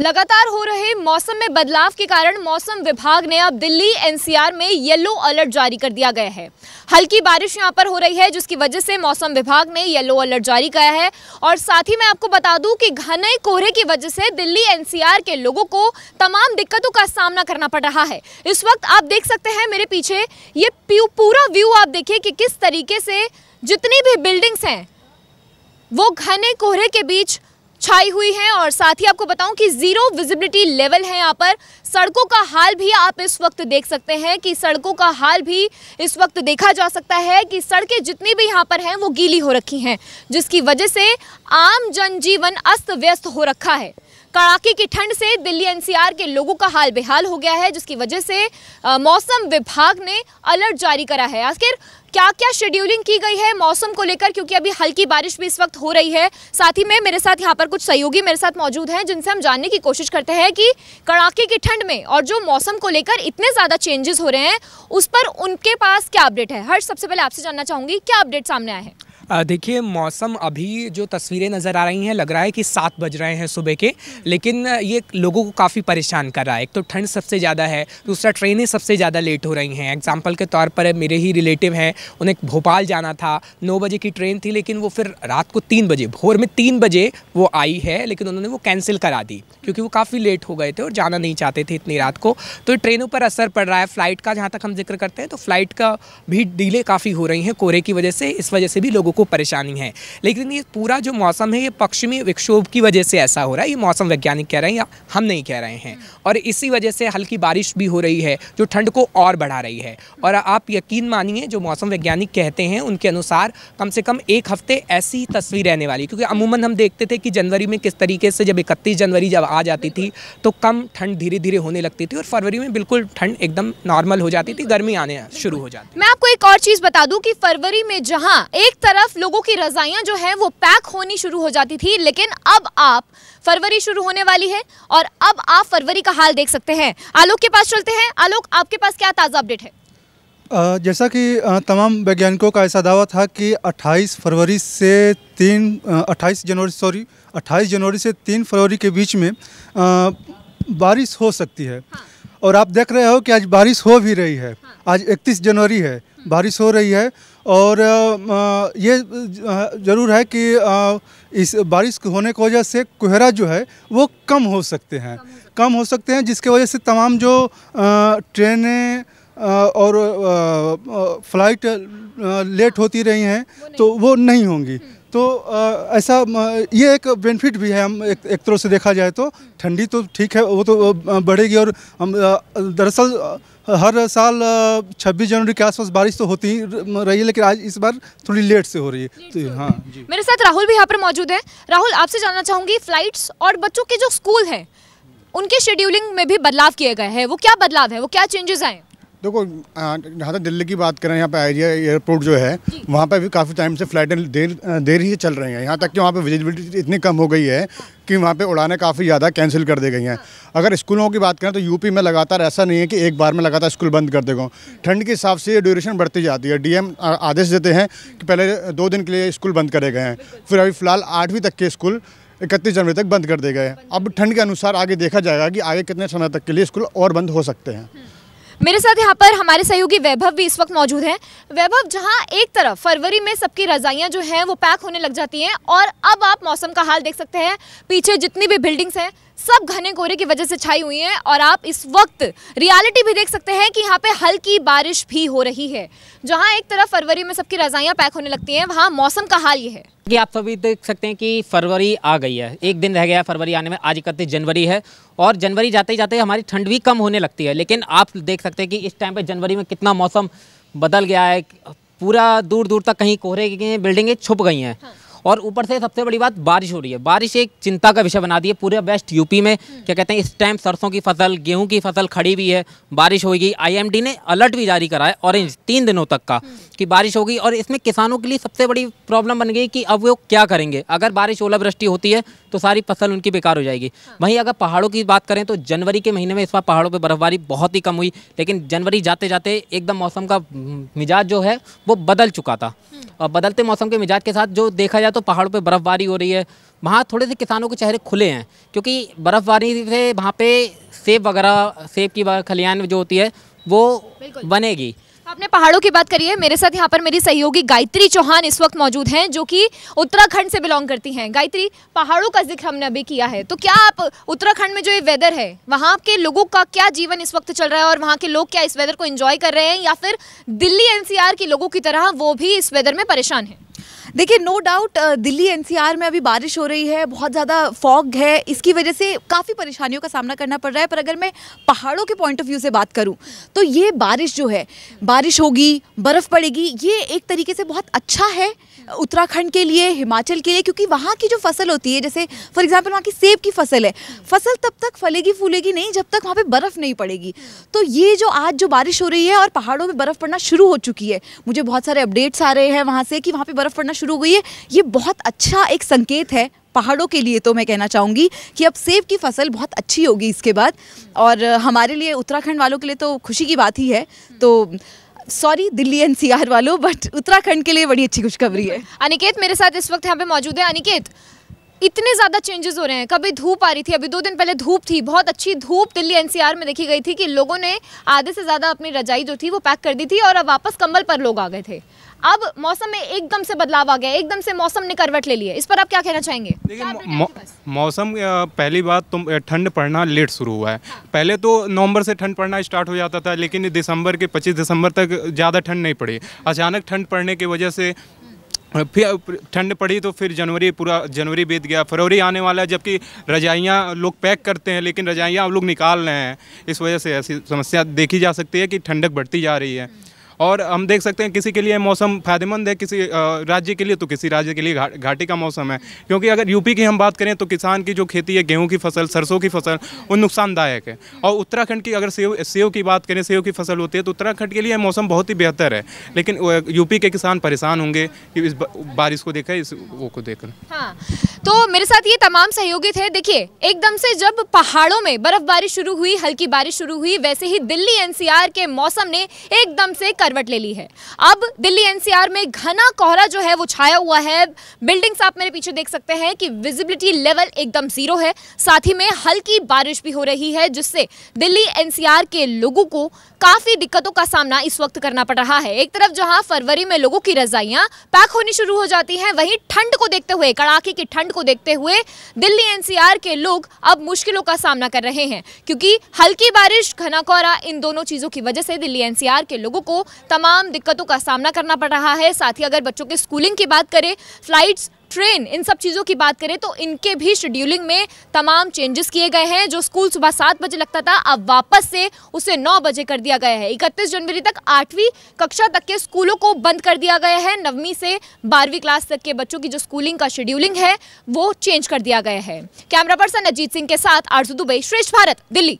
लगातार हो रहे मौसम में बदलाव के कारण मौसम विभाग ने अब दिल्ली एनसीआर में येलो अलर्ट जारी कर दिया गया है हल्की बारिश यहाँ पर हो रही है जिसकी वजह से मौसम विभाग ने येलो अलर्ट जारी किया है और साथ ही मैं आपको बता दूं कि घने कोहरे की वजह से दिल्ली एनसीआर के लोगों को तमाम दिक्कतों का सामना करना पड़ रहा है इस वक्त आप देख सकते हैं मेरे पीछे ये पूरा व्यू आप देखिए कि किस तरीके से जितनी भी बिल्डिंग्स हैं वो घने कोहरे के बीच छाई हुई है और साथ ही आपको बताऊं कि जीरो विजिबिलिटी लेवल है यहाँ पर सड़कों का हाल भी आप इस वक्त देख सकते हैं कि सड़कों का हाल भी इस वक्त देखा जा सकता है कि सड़कें जितनी भी यहाँ पर हैं वो गीली हो रखी हैं जिसकी वजह से आम जनजीवन अस्त व्यस्त हो रखा है कड़ाके की ठंड से दिल्ली एनसीआर के लोगों का हाल बेहाल हो गया है जिसकी वजह से मौसम विभाग ने अलर्ट जारी करा है आखिर क्या क्या शेड्यूलिंग की गई है मौसम को लेकर क्योंकि अभी हल्की बारिश भी इस वक्त हो रही है साथ ही में मेरे साथ यहाँ पर कुछ सहयोगी मेरे साथ मौजूद हैं जिनसे हम जानने की कोशिश करते हैं कि कड़ाके की ठंड में और जो मौसम को लेकर इतने ज़्यादा चेंजेस हो रहे हैं उस पर उनके पास क्या अपडेट है हर्ष सबसे पहले आपसे जानना चाहूँगी क्या अपडेट सामने आए हैं देखिए मौसम अभी जो तस्वीरें नज़र आ रही हैं लग रहा है कि सात बज रहे हैं सुबह के लेकिन ये लोगों को काफ़ी परेशान कर रहा है एक तो ठंड सबसे ज़्यादा है दूसरा ट्रेनें सबसे ज़्यादा लेट हो रही हैं एग्जाम्पल के तौर पर मेरे ही रिलेटिव हैं उन्हें भोपाल जाना था नौ बजे की ट्रेन थी लेकिन वो फिर रात को तीन बजे भोर में तीन बजे वो आई है लेकिन उन्होंने वो कैंसिल करा दी क्योंकि वो काफ़ी लेट हो गए थे और जाना नहीं चाहते थे इतनी रात को तो ट्रेनों पर असर पड़ रहा है फ़्लाइट का जहाँ तक हम जिक्र करते हैं तो फ़्लाइट का भी डीले काफ़ी हो रही हैं कोहरे की वजह से इस वजह से भी लोगों को परेशानी है लेकिन ये पूरा जो मौसम है ये पश्चिमी विक्षोभ की वजह से ऐसा हो रहा है ये मौसम वैज्ञानिक कह रहे हैं या हम नहीं कह रहे हैं और इसी वजह से हल्की बारिश भी हो रही है जो ठंड को और बढ़ा रही है और आप यकीन मानिए जो मौसम वैज्ञानिक कहते हैं उनके अनुसार कम से कम एक हफ्ते ऐसी ही तस्वीर रहने वाली क्योंकि अमूमन हम देखते थे कि जनवरी में किस तरीके से जब इकतीस जनवरी जब आ जाती थी तो कम ठंड धीरे धीरे होने लगती थी और फरवरी में बिल्कुल ठंड एकदम नॉर्मल हो जाती थी गर्मी आने शुरू हो जाती मैं आपको एक और चीज़ बता दूँ कि फरवरी में जहाँ एक तरफ तरफ लोगों की रजाइयां जो है वो पैक होनी शुरू हो जाती थी लेकिन अब आप फरवरी शुरू होने वाली है और अब आप फरवरी का हाल देख सकते हैं आलोक के पास चलते हैं आलोक आपके पास क्या ताज़ा अपडेट है जैसा कि तमाम वैज्ञानिकों का ऐसा दावा था कि 28 फरवरी से तीन 28 जनवरी सॉरी 28 जनवरी से तीन फरवरी के बीच में बारिश हो सकती है हाँ। और आप देख रहे हो कि आज बारिश हो भी रही है आज 31 जनवरी है बारिश हो रही है और ये ज़रूर है कि इस बारिश होने की वजह से कोहरा जो है वो कम हो सकते हैं कम हो सकते हैं जिसके वजह से तमाम जो ट्रेनें और फ्लाइट लेट होती रही हैं तो वो नहीं होंगी हम्म। तो आ, ऐसा ये एक बेनिफिट भी है हम एक, एक तरह से देखा जाए तो ठंडी तो ठीक है वो तो बढ़ेगी और हम दरअसल हर साल 26 जनवरी के आसपास बारिश तो होती रही है लेकिन आज इस बार थोड़ी लेट से हो रही है तो हाँ जी मेरे साथ राहुल भी यहाँ पर मौजूद है राहुल आपसे जानना चाहूँगी फ्लाइट्स और बच्चों के जो स्कूल हैं उनके शेड्यूलिंग में भी बदलाव किए गए हैं वो क्या बदलाव है वो क्या चेंजेस आए देखो जहाँ तक दिल्ली की बात करें यहाँ पे आइडिया एयरपोर्ट जो है वहाँ पे भी काफ़ी टाइम से फ्लाइटें देर देर ही चल रही हैं यहाँ तक कि वहाँ पे विजिबिलिटी इतनी कम हो गई है कि वहाँ पे उड़ानें काफ़ी ज़्यादा कैंसिल कर दी गई हैं हाँ। अगर स्कूलों की बात करें तो यूपी में लगातार ऐसा नहीं है कि एक बार में लगातार स्कूल बंद कर देगा ठंड के हिसाब से ये ड्यूरेशन बढ़ती जाती है डीएम आदेश देते हैं कि पहले दो दिन के लिए स्कूल बंद करे गए हैं फिर अभी फ़िलहाल आठवीं तक के स्कूल इकतीस जनवरी तक बंद कर दिए गए अब ठंड के अनुसार आगे देखा जाएगा कि आगे कितने समय तक के लिए स्कूल और बंद हो सकते हैं हम्म। मेरे साथ यहाँ पर हमारे सहयोगी वैभव भी इस वक्त मौजूद हैं वैभव जहाँ एक तरफ फरवरी में सबकी रजाइयाँ जो हैं वो पैक होने लग जाती हैं और अब आप मौसम का हाल देख सकते हैं पीछे जितनी भी बिल्डिंग्स हैं सब घने कोहरे की वजह से छाई हुई हैं और आप इस वक्त रियलिटी भी देख सकते हैं कि यहाँ पे हल्की बारिश भी हो रही है जहाँ एक तरफ फरवरी में सबकी रजाइयाँ पैक होने लगती हैं वहाँ मौसम का हाल ये है कि आप सभी देख सकते हैं कि फरवरी आ गई है एक दिन रह गया है फरवरी आने में आज इकतीस जनवरी है और जनवरी जाते जाते हमारी ठंड भी कम होने लगती है लेकिन आप देख सकते हैं कि इस टाइम पर जनवरी में कितना मौसम बदल गया है पूरा दूर दूर तक कहीं कोहरे की बिल्डिंगें छुप गई हैं हाँ। और ऊपर से सबसे बड़ी बात बारिश हो रही है बारिश एक चिंता का विषय बना दी है पूरे वेस्ट यूपी में हम्म। क्या कहते हैं इस टाइम सरसों की फसल गेहूं की फसल खड़ी हुई है बारिश होगी आईएमडी ने अलर्ट भी जारी करा है ऑरेंज तीन दिनों तक का हम्म। कि बारिश होगी और इसमें किसानों के लिए सबसे बड़ी प्रॉब्लम बन गई कि अब वो क्या करेंगे अगर बारिश ओलावृष्टि होती है तो सारी फसल उनकी बेकार हो जाएगी हाँ। वहीं अगर पहाड़ों की बात करें तो जनवरी के महीने में इस बार पहाड़ों पर बर्फबारी बहुत ही कम हुई लेकिन जनवरी जाते जाते एकदम मौसम का हम्म, मिजाज जो है वो बदल चुका था और बदलते मौसम के मिजाज के साथ जो देखा जाए तो पहाड़ों पर बर्फ़बारी हो रही है वहाँ थोड़े से किसानों के चेहरे खुले हैं क्योंकि बर्फ़बारी से वहाँ पे सेब वगैरह सेब की खलियान जो होती है वो बनेगी आपने पहाड़ों की बात करी है मेरे साथ यहाँ पर मेरी सहयोगी गायत्री चौहान इस वक्त मौजूद हैं जो कि उत्तराखंड से बिलोंग करती हैं गायत्री पहाड़ों का जिक्र हमने अभी किया है तो क्या आप उत्तराखंड में जो ये वेदर है वहाँ के लोगों का क्या जीवन इस वक्त चल रहा है और वहाँ के लोग क्या इस वेदर को इन्जॉय कर रहे हैं या फिर दिल्ली एनसीआर के लोगों की तरह वो भी इस वेदर में परेशान है देखिए नो डाउट दिल्ली एनसीआर में अभी बारिश हो रही है बहुत ज़्यादा फॉग है इसकी वजह से काफ़ी परेशानियों का सामना करना पड़ रहा है पर अगर मैं पहाड़ों के पॉइंट ऑफ व्यू से बात करूँ तो ये बारिश जो है बारिश होगी बर्फ़ पड़ेगी ये एक तरीके से बहुत अच्छा है उत्तराखंड के लिए हिमाचल के लिए क्योंकि वहाँ की जो फसल होती है जैसे फॉर एग्जाम्पल वहाँ की सेब की फसल है फसल तब तक फलेगी फूलेगी नहीं जब तक वहाँ पर बर्फ़ नहीं पड़ेगी तो ये जो आज जो बारिश हो रही है और पहाड़ों में बर्फ़ पड़ना शुरू हो चुकी है मुझे बहुत सारे अपडेट्स आ रहे हैं वहाँ से कि वहाँ पर बर्फ़ पड़ना शुरू हो गई है ये बहुत अच्छा एक संकेत है पहाड़ों के लिए तो मैं कहना चाहूँगी कि अब सेब की फसल बहुत अच्छी होगी इसके बाद और हमारे लिए उत्तराखंड वालों के लिए तो खुशी की बात ही है तो सॉरी दिल्ली एनसीआर वालों बट उत्तराखंड के लिए बड़ी अच्छी खुशखबरी है अनिकेत मेरे साथ इस वक्त यहाँ पे मौजूद है अनिकेत इतने ज़्यादा चेंजेस हो रहे हैं कभी धूप आ रही थी अभी दो दिन पहले धूप थी बहुत अच्छी धूप दिल्ली एनसीआर में देखी गई थी कि लोगों ने आधे से ज़्यादा अपनी रजाई जो थी वो पैक कर दी थी और अब वापस कंबल पर लोग आ गए थे अब मौसम में एकदम से बदलाव आ गया एकदम से मौसम ने करवट ले लिया इस पर आप क्या कहना चाहेंगे देखिए मौसम पहली बात तो ठंड पड़ना लेट शुरू हुआ है हाँ। पहले तो नवंबर से ठंड पड़ना स्टार्ट हो जाता था लेकिन दिसंबर के 25 दिसंबर तक ज़्यादा ठंड नहीं पड़ी अचानक ठंड पड़ने की वजह से फिर ठंड पड़ी तो फिर जनवरी पूरा जनवरी बीत गया फरवरी आने वाला है जबकि रजाइयाँ लोग पैक करते हैं लेकिन रजाइयाँ अब लोग निकाल रहे हैं इस वजह से ऐसी समस्या देखी जा सकती है कि ठंडक बढ़ती जा रही है और हम देख सकते हैं किसी के लिए मौसम फायदेमंद है किसी राज्य के लिए तो किसी राज्य के लिए घाटी घाटे का मौसम है क्योंकि अगर यूपी की हम बात करें तो किसान की जो खेती है गेहूँ की फसल सरसों की फसल वो नुकसानदायक है और उत्तराखंड की अगर सेव सेव की बात करें सेव की फसल होती है तो उत्तराखंड के लिए मौसम बहुत ही बेहतर है लेकिन यूपी के किसान परेशान होंगे कि इस बारिश को देखकर इस वो को देखकर हाँ तो मेरे साथ ये तमाम सहयोगी थे देखिए एकदम से जब पहाड़ों में बर्फबारी शुरू हुई हल्की बारिश शुरू हुई वैसे ही दिल्ली एनसीआर के मौसम ने एकदम से कर करवट ले ली है अब दिल्ली एनसीआर में घना कोहरा जो है वो छाया हुआ है बिल्डिंग्स आप मेरे पीछे देख सकते हैं कि विजिबिलिटी लेवल एकदम जीरो है साथ ही में हल्की बारिश भी हो रही है जिससे दिल्ली एनसीआर के लोगों को काफी दिक्कतों का सामना इस वक्त करना पड़ रहा है एक तरफ जहां फरवरी में लोगों की रजाइयां पैक होनी शुरू हो जाती हैं वहीं ठंड को देखते हुए कड़ाके की ठंड को देखते हुए दिल्ली एनसीआर के लोग अब मुश्किलों का सामना कर रहे हैं क्योंकि हल्की बारिश घना कोहरा इन दोनों चीजों की वजह से दिल्ली एनसीआर के लोगों को तमाम दिक्कतों का सामना करना पड़ रहा है साथ ही अगर बच्चों के स्कूलिंग की बात करें फ्लाइट्स ट्रेन इन सब चीज़ों की बात करें तो इनके भी शेड्यूलिंग में तमाम चेंजेस किए गए हैं जो स्कूल सुबह सात बजे लगता था अब वापस से उसे नौ बजे कर दिया गया है इकतीस जनवरी तक आठवीं कक्षा तक के स्कूलों को बंद कर दिया गया है नववीं से बारहवीं क्लास तक के बच्चों की जो स्कूलिंग का शेड्यूलिंग है वो चेंज कर दिया गया है कैमरा पर्सन अजीत सिंह के साथ आरजू दुबई श्रेष्ठ भारत दिल्ली